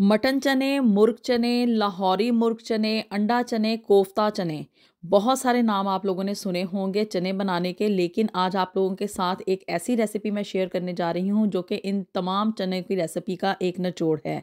mutton चने मुर्ग चने लाहौरी मुर्ग चने अंडा चने कोफ्ता चने बहुत सारे नाम आप लोगों ने सुने होंगे चने बनाने के लेकिन आज आप लोगों के साथ एक ऐसी रेसिपी मैं शेयर करने जा रही हूँ जो कि इन तमाम चने की रेसिपी का एक नचोड़ है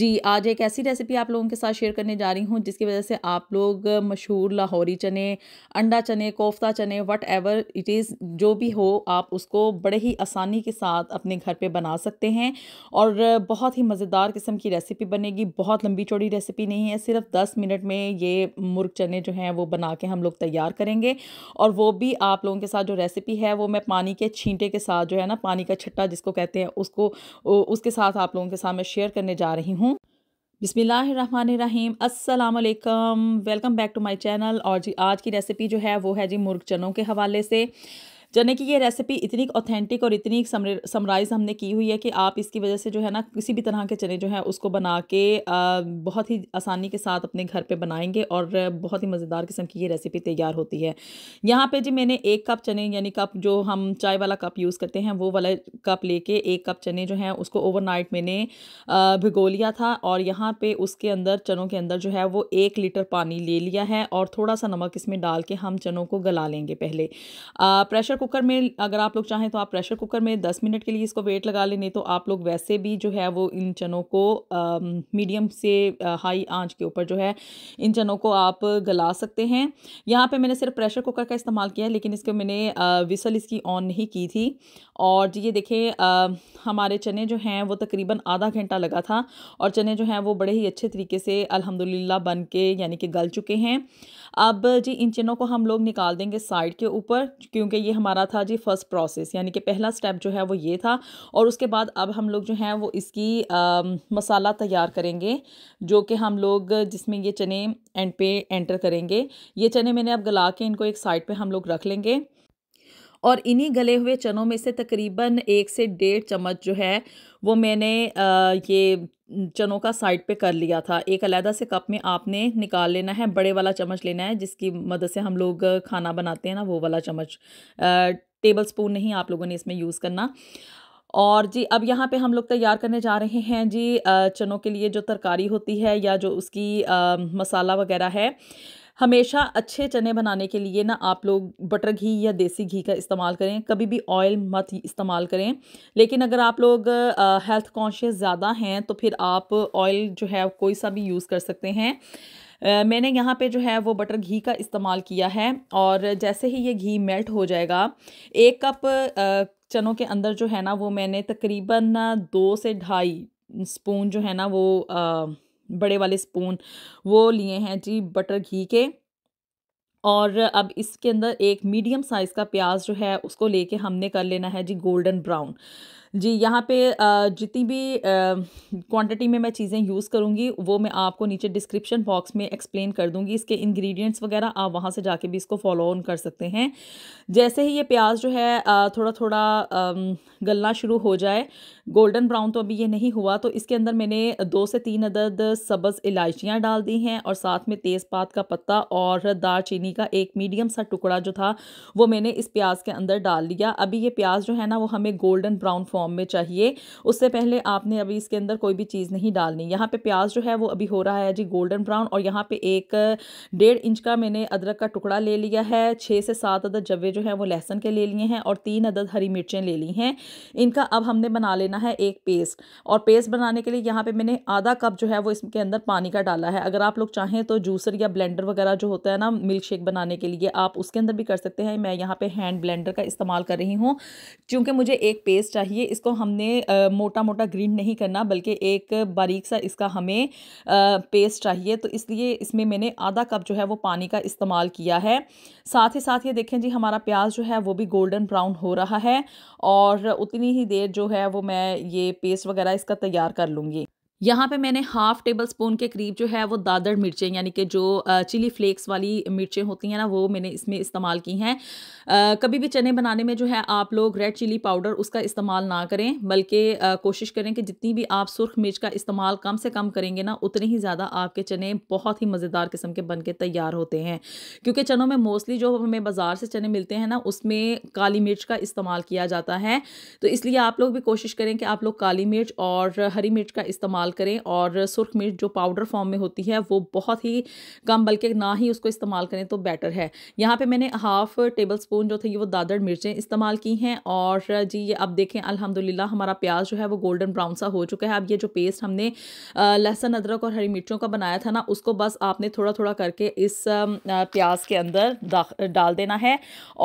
जी आज एक ऐसी रेसिपी आप लोगों के साथ शेयर करने जा रही हूँ जिसकी वजह से आप लोग मशहूर लाहौरी चने अंडा चने कोफ्ता चने वट एवर इट इज़ जो भी हो आप उसको बड़े ही आसानी के साथ अपने घर पर बना सकते हैं और बहुत ही मज़ेदार किस्म की रेसिपी बनेगी बहुत लंबी चौड़ी रेसिपी नहीं है सिर्फ दस मिनट में ये मुर्ग चने जो हैं वो बना बना के हम लोग तैयार करेंगे और वो भी आप लोगों के साथ जो रेसिपी है वो मैं पानी के छींटे के साथ जो है ना पानी का छट्टा जिसको कहते हैं उसको उसके साथ आप लोगों के साथ मैं शेयर करने जा रही हूँ बिसमीम असलकम welcome back to my channel और जी आज की रेसिपी जो है वो है जी मुर्ग चनों के हवाले से जाने कि ये रेसिपी इतनी ऑथेंटिक और इतनी समराइज़ हमने की हुई है कि आप इसकी वजह से जो है ना किसी भी तरह के चने जो है उसको बना के बहुत ही आसानी के साथ अपने घर पे बनाएंगे और बहुत ही मज़ेदार किस्म की ये रेसिपी तैयार होती है यहाँ पे जी मैंने एक कप चने यानी कप जो हम चाय वाला कप यूज़ करते हैं वो वाला कप लेके एक कप चने जो हैं उसको नाइट मैंने भिगो लिया था और यहाँ पर उसके अंदर चनों के अंदर जो है वो एक लीटर पानी ले लिया है और थोड़ा सा नमक इसमें डाल के हम चनों को गला लेंगे पहले प्रेशर कुकर में अगर आप लोग चाहें तो आप प्रेशर कुकर में दस मिनट के लिए इसको वेट लगा लें नहीं तो आप लोग वैसे भी जो है वो इन चनों को मीडियम से हाई आंच के ऊपर जो है इन चनों को आप गला सकते हैं यहाँ पे मैंने सिर्फ प्रेशर कुकर का इस्तेमाल किया लेकिन इसको मैंने विसल इसकी ऑन नहीं की थी और ये देखें हमारे चने जो हैं वो तकरीबन आधा घंटा लगा था और चने जो हैं वो बड़े ही अच्छे तरीके से अलहमदिल्ला बन के यानी कि गल चुके हैं अब जी इन चनों को हम लोग निकाल देंगे साइड के ऊपर क्योंकि ये हमारा था जी फर्स्ट प्रोसेस यानी कि पहला स्टेप जो है वो ये था और उसके बाद अब हम लोग जो हैं वो इसकी आ, मसाला तैयार करेंगे जो कि हम लोग जिसमें ये चने एंड पे एंटर करेंगे ये चने मैंने अब गला के इनको एक साइड पे हम लोग रख लेंगे और इन्हीं गले हुए चनों में से तकरीबन एक से डेढ़ चम्मच जो है वो मैंने ये चनों का साइड पे कर लिया था एक अलहदा से कप में आपने निकाल लेना है बड़े वाला चम्मच लेना है जिसकी मदद से हम लोग खाना बनाते हैं ना वो वाला चम्मच टेबल स्पून नहीं आप लोगों ने इसमें यूज़ करना और जी अब यहाँ पे हम लोग तैयार करने जा रहे हैं जी चनों के लिए जो तरकारी होती है या जो उसकी आ, मसाला वगैरह है हमेशा अच्छे चने बनाने के लिए ना आप लोग बटर घी या देसी घी का इस्तेमाल करें कभी भी ऑयल मत इस्तेमाल करें लेकिन अगर आप लोग हेल्थ कॉन्शियस ज़्यादा हैं तो फिर आप ऑयल जो है कोई सा भी यूज़ कर सकते हैं मैंने यहाँ पे जो है वो बटर घी का इस्तेमाल किया है और जैसे ही ये घी मेल्ट हो जाएगा एक कप चनों के अंदर जो है ना वो मैंने तकरीबन दो से ढाई स्पून जो है ना वो आ, बड़े वाले स्पून वो लिए हैं जी बटर घी के और अब इसके अंदर एक मीडियम साइज़ का प्याज जो है उसको लेके हमने कर लेना है जी गोल्डन ब्राउन जी यहाँ पे जितनी भी क्वांटिटी में मैं चीज़ें यूज़ करूँगी वो मैं आपको नीचे डिस्क्रिप्शन बॉक्स में एक्सप्लेन कर दूँगी इसके इंग्रेडिएंट्स वगैरह आप वहाँ से जाके भी इसको फॉलो ऑन कर सकते हैं जैसे ही ये प्याज जो है थोड़ा थोड़ा गलना शुरू हो जाए गोल्डन ब्राउन तो अभी ये नहीं हुआ तो इसके अंदर मैंने दो से तीन अदद सब्ज़ इलायचियाँ डाल दी हैं और साथ में तेज़पात का पत्ता और दार का एक मीडियम सा टुकड़ा जो था वो मैंने इस प्याज के अंदर डाल लिया अभी ये प्याज जो है ना वो हमें गोल्डन ब्राउन फॉर्म में चाहिए उससे पहले आपने अभी इसके अंदर कोई भी चीज़ नहीं डालनी यहाँ पे प्याज जो है वो अभी हो रहा है जी गोल्डन ब्राउन और यहाँ पे एक डेढ़ इंच का मैंने अदरक का टुकड़ा ले लिया है छः से सात अदद जवे जो हैं वो लहसन के ले लिए हैं और तीन अदद हरी मिर्चें ले ली हैं इनका अब हमने बना लेना है एक पेस्ट और पेस्ट बनाने के लिए यहाँ पर मैंने आधा कप जो है वो इसके अंदर पानी का डाला है अगर आप लोग चाहें तो जूसर या ब्लेंडर वगैरह जो होता है ना मिल्क शेक बनाने के लिए आप उसके अंदर भी कर सकते हैं मैं यहाँ पर हैंड ब्लेंडर का इस्तेमाल कर रही हूँ क्योंकि मुझे एक पेस्ट चाहिए इसको हमने मोटा मोटा ग्रीन नहीं करना बल्कि एक बारीक सा इसका हमें पेस्ट चाहिए तो इसलिए इसमें मैंने आधा कप जो है वो पानी का इस्तेमाल किया है साथ ही साथ ये देखें जी हमारा प्याज जो है वो भी गोल्डन ब्राउन हो रहा है और उतनी ही देर जो है वो मैं ये पेस्ट वगैरह इसका तैयार कर लूँगी यहाँ पे मैंने हाफ़ टेबल स्पून के करीब जो है वो दादर मिर्चें यानी कि जो चिली फ्लेक्स वाली मिर्चें होती हैं ना वो मैंने इसमें इस्तेमाल की हैं कभी भी चने बनाने में जो है आप लोग रेड चिली पाउडर उसका इस्तेमाल ना करें बल्कि कोशिश करें कि जितनी भी आप सुर्ख मिर्च का इस्तेमाल कम से कम करेंगे ना उतने ही ज़्यादा आपके चने बहुत ही मज़ेदार किस्म के बन के तैयार होते हैं क्योंकि चनों में मोस्टली जो हमें बाज़ार से चने मिलते हैं ना उसमें काली मिर्च का इस्तेमाल किया जाता है तो इसलिए आप लोग भी कोशिश करें कि आप लोग काली मिर्च और हरी मिर्च का इस्तेमाल इस्तेमाल करें और सुरख मिर्च जो पाउडर फॉर्म में होती है वो बहुत ही कम बल्कि ना ही उसको इस्तेमाल करें तो बेटर है यहाँ पे मैंने हाफ़ टेबल स्पून जो थी वो दादड़ मिर्चें इस्तेमाल की हैं और जी ये अब देखें अल्हम्दुलिल्लाह हमारा प्याज जो है वो गोल्डन ब्राउन सा हो चुका है अब ये जो पेस्ट हमने लहसुन अदरक और हरी मिर्चों का बनाया था ना उसको बस आपने थोड़ा थोड़ा करके इस प्याज के अंदर डाल देना है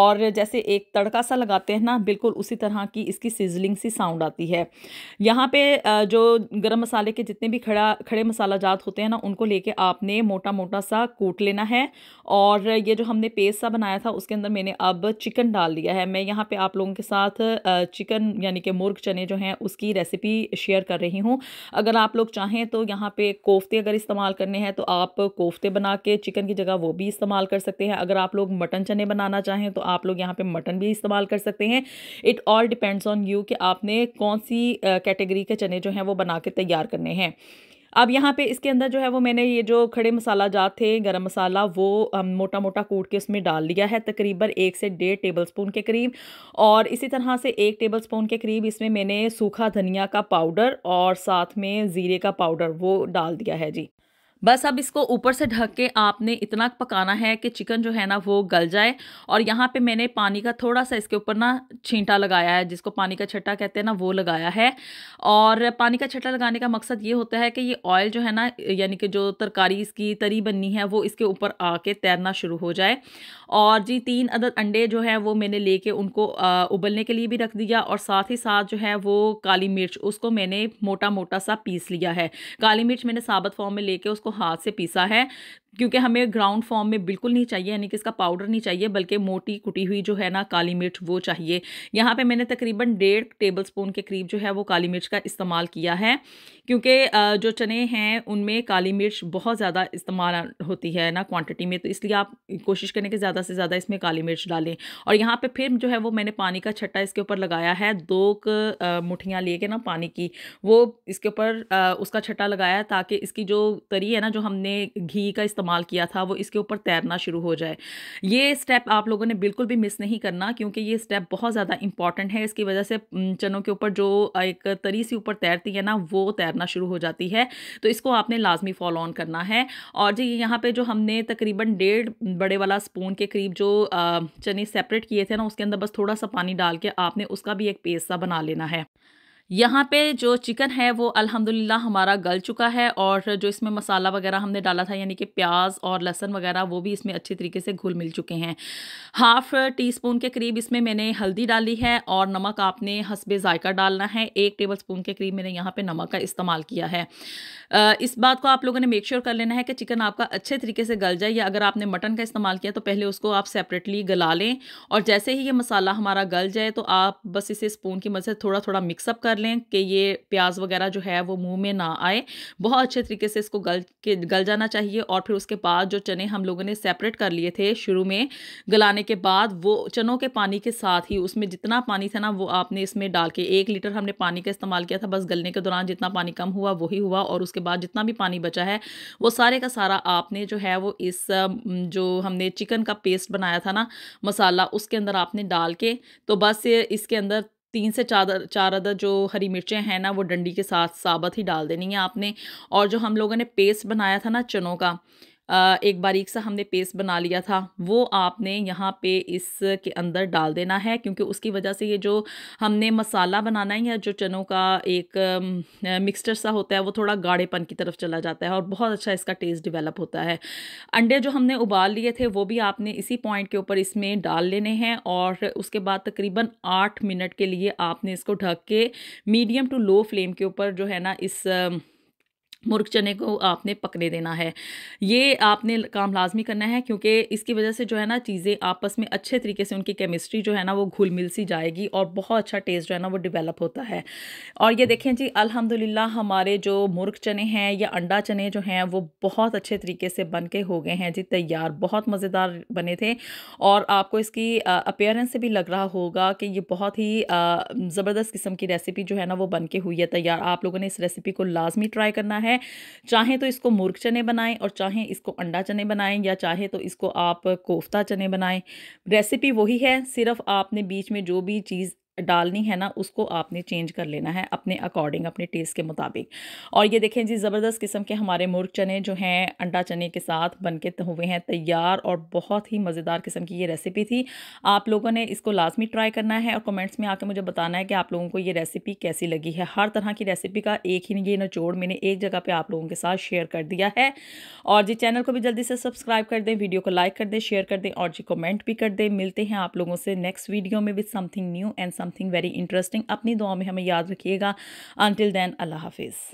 और जैसे एक तड़का सा लगाते हैं ना बिल्कुल उसी तरह की इसकी सीजलिंग सी साउंड आती है यहाँ पर जो गर्म मसाले मसाले के जितने भी खड़ा खड़े मसाला जात होते हैं ना उनको लेके आपने मोटा मोटा सा कूट लेना है और ये जो हमने पेस्ट सा बनाया था उसके अंदर मैंने अब चिकन डाल दिया है मैं यहाँ पे आप लोगों के साथ चिकन यानी कि मुर्ग चने जो हैं उसकी रेसिपी शेयर कर रही हूँ अगर आप लोग चाहें तो यहाँ पे कोफ्ते अगर इस्तेमाल करने हैं तो आप कोफ्ते बना के चिकन की जगह वो भी इस्तेमाल कर सकते हैं अगर आप लोग मटन चने बनाना चाहें तो आप लोग यहाँ पे मटन भी इस्तेमाल कर सकते हैं it all depends on you कि आपने कौन सी कैटेगरी के चने जो हैं वो बना के तैयार कर करने हैं अब यहाँ पे इसके अंदर जो है वो मैंने ये जो खड़े मसाला जात थे गरम मसाला वो मोटा मोटा कूट के उसमें डाल लिया है तकरीबन एक से डेढ़ टेबल स्पून के करीब और इसी तरह से एक टेबल स्पून के करीब इसमें मैंने सूखा धनिया का पाउडर और साथ में ज़ीरे का पाउडर वो डाल दिया है जी बस अब इसको ऊपर से ढक के आपने इतना पकाना है कि चिकन जो है ना वो गल जाए और यहाँ पे मैंने पानी का थोड़ा सा इसके ऊपर ना छींटा लगाया है जिसको पानी का छट्टा कहते हैं ना वो लगाया है और पानी का छट्टा लगाने का मकसद ये होता है कि ये ऑयल जो है ना यानी कि जो तरकारी इसकी तरी बननी है वो इसके ऊपर आके तैरना शुरू हो जाए और जी तीन अदद अंडे जो है वो मैंने लेके उनको उबलने के लिए भी रख दिया और साथ ही साथ जो है वो काली मिर्च उसको मैंने मोटा मोटा सा पीस लिया है काली मिर्च मैंने साबत फॉर्म में लेके उसको हाथ से पीसा है क्योंकि हमें ग्राउंड फॉर्म में बिल्कुल नहीं चाहिए यानी कि इसका पाउडर नहीं चाहिए बल्कि मोटी कुटी हुई जो है ना काली मिर्च वो चाहिए यहाँ पे मैंने तकरीबन डेढ़ टेबल स्पून के करीब जो है वो काली मिर्च का इस्तेमाल किया है क्योंकि जो चने हैं उनमें काली मिर्च बहुत ज़्यादा इस्तेमाल होती है ना क्वान्टिटी में तो इसलिए आप कोशिश करें कि ज़्यादा से ज़्यादा इसमें काली मिर्च डालें और यहाँ पर फिर जो है वो मैंने पानी का छट्टा इसके ऊपर लगाया है दो मुठियाँ ले ना पानी की वो इसके ऊपर उसका छट्टा लगाया ताकि इसकी जो तरी है ना जो हमने घी का इस्तेमाल किया था वो इसके ऊपर तैरना शुरू हो जाए ये स्टेप आप लोगों ने बिल्कुल भी मिस नहीं करना क्योंकि ये स्टेप बहुत ज़्यादा इंपॉर्टेंट है इसकी वजह से चनों के ऊपर जो एक तरी सी ऊपर तैरती है ना वो तैरना शुरू हो जाती है तो इसको आपने लाजमी फॉलो ऑन करना है और जी यहाँ पर जो हमने तकरीबन डेढ़ बड़े वाला स्पून के करीब जो चने सेपरेट किए थे ना उसके अंदर बस थोड़ा सा पानी डाल के आपने उसका भी एक पेस्ट सा बना लेना है यहाँ पे जो चिकन है वो अल्हम्दुलिल्लाह हमारा गल चुका है और जो इसमें मसाला वगैरह हमने डाला था यानी कि प्याज और लहसन वगैरह वो भी इसमें अच्छे तरीके से घुल मिल चुके हैं हाफ टी स्पून के करीब इसमें मैंने हल्दी डाली है और नमक आपने हसबे जायका डालना है एक टेबल स्पून के करीब मैंने यहाँ पर नमक का इस्तेमाल किया है इस बात को आप लोगों ने मेक श्योर कर लेना है कि चिकन आपका अच्छे तरीके से गल जाए या अगर आपने मटन का इस्तेमाल किया तो पहले उसको आप सेपरेटली गला लें और जैसे ही ये मसाला हमारा गल जाए तो आप बस इसे स्पून की मदद से थोड़ा थोड़ा मिक्सअप कर कर लें कि ये प्याज वगैरह जो है वो मुंह में ना आए बहुत अच्छे तरीके से इसको गल के गल जाना चाहिए और फिर उसके बाद जो चने हम लोगों ने सेपरेट कर लिए थे शुरू में गलाने के बाद वो चनों के पानी के साथ ही उसमें जितना पानी था ना वो आपने इसमें डाल के एक लीटर हमने पानी का इस्तेमाल किया था बस गलने के दौरान जितना पानी कम हुआ वही हुआ और उसके बाद जितना भी पानी बचा है वो सारे का सारा आपने जो है वो इस जो हमने चिकन का पेस्ट बनाया था ना मसाला उसके अंदर आपने डाल के तो बस इसके अंदर तीन से चार चार अदर जो हरी मिर्चें हैं ना वो डंडी के साथ साबत ही डाल देनी है आपने और जो हम लोगों ने पेस्ट बनाया था ना चनों का एक बारीक सा हमने पेस्ट बना लिया था वो आपने यहाँ पे इसके अंदर डाल देना है क्योंकि उसकी वजह से ये जो हमने मसाला बनाना है या जो चनों का एक मिक्सचर सा होता है वो थोड़ा गाढ़ेपन की तरफ चला जाता है और बहुत अच्छा इसका टेस्ट डिवेलप होता है अंडे जो हमने उबाल लिए थे वो भी आपने इसी पॉइंट के ऊपर इसमें डाल लेने हैं और उसके बाद तकरीबन आठ मिनट के लिए आपने इसको ढक के मीडियम टू लो फ्लेम के ऊपर जो है ना इस मुर्ख चने को आपने पकने देना है ये आपने काम लाजमी करना है क्योंकि इसकी वजह से जो है ना चीज़ें आपस में अच्छे तरीके से उनकी केमिस्ट्री जो है ना वो घुल मिल सी जाएगी और बहुत अच्छा टेस्ट जो है ना वो डिवेलप होता है और ये देखें जी अल्हम्दुलिल्लाह हमारे जो मुर्ख चने हैं या अंडा चने जो हैं वो बहुत अच्छे तरीके से बन के हो गए हैं जी तैयार बहुत मज़ेदार बने थे और आपको इसकी अपेयरेंस से भी लग रहा होगा कि ये बहुत ही ज़बरदस्त किस्म की रेसिपी जो है ना वो बन के हुई है तैयार आप लोगों ने इस रेसिपी को लाजमी ट्राई करना है है चाहे तो इसको मुर्ग चने बनाएं और चाहे इसको अंडा चने बनाएं या चाहे तो इसको आप कोफ्ता चने बनाएं रेसिपी वही है सिर्फ आपने बीच में जो भी चीज़ डालनी है ना उसको आपने चेंज कर लेना है अपने अकॉर्डिंग अपने टेस्ट के मुताबिक और ये देखें जी ज़बरदस्त किस्म के हमारे मुर्ग चने जो हैं अंडा चने के साथ बन के हुए हैं तैयार और बहुत ही मज़ेदार किस्म की ये रेसिपी थी आप लोगों ने इसको लाजमी ट्राई करना है और कमेंट्स में आके मुझे बताना है कि आप लोगों को ये रेसिपी कैसी लगी है हर तरह की रेसिपी का एक ही ये नचोड़ मैंने एक जगह पर आप लोगों के साथ शेयर कर दिया है और जी चैनल को भी जल्दी से सब्सक्राइब कर दें वीडियो को लाइक कर दें शेयर कर दें और जी कमेंट भी कर दें मिलते हैं आप लोगों से नेक्स्ट वीडियो में with something new and something very interesting अपनी दुआ में हमें याद रखिएगा अनटिल दैन अल्लाह हाफिज़